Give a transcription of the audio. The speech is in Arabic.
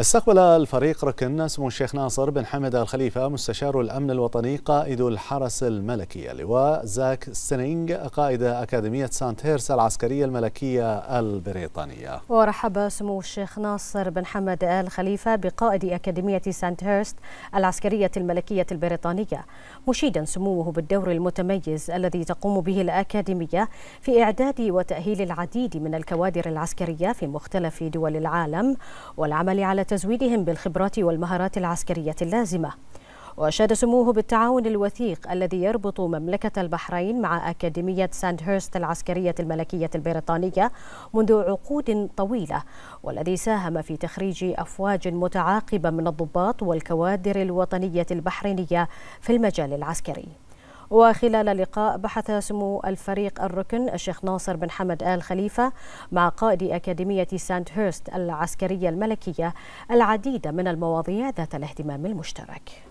استقبل الفريق ركن سمو الشيخ ناصر بن حمد الخليفة مستشار الأمن الوطني قائد الحرس الملكي اللواء زاك سنينغ قائد أكاديمية سانت هيرس العسكرية الملكية البريطانية ورحب سمو الشيخ ناصر بن حمد آل خليفة بقائد أكاديمية سانت هيرست العسكرية الملكية البريطانية مشيدا سموه بالدور المتميز الذي تقوم به الأكاديمية في إعداد وتأهيل العديد من الكوادر العسكرية في مختلف دول العالم والعمل على وتزويدهم بالخبرات والمهارات العسكرية اللازمة وأشاد سموه بالتعاون الوثيق الذي يربط مملكة البحرين مع أكاديمية ساندهيرست العسكرية الملكية البريطانية منذ عقود طويلة والذي ساهم في تخريج أفواج متعاقبة من الضباط والكوادر الوطنية البحرينية في المجال العسكري وخلال اللقاء بحث سمو الفريق الركن الشيخ ناصر بن حمد آل خليفة مع قائد أكاديمية سانت هيرست العسكرية الملكية العديد من المواضيع ذات الاهتمام المشترك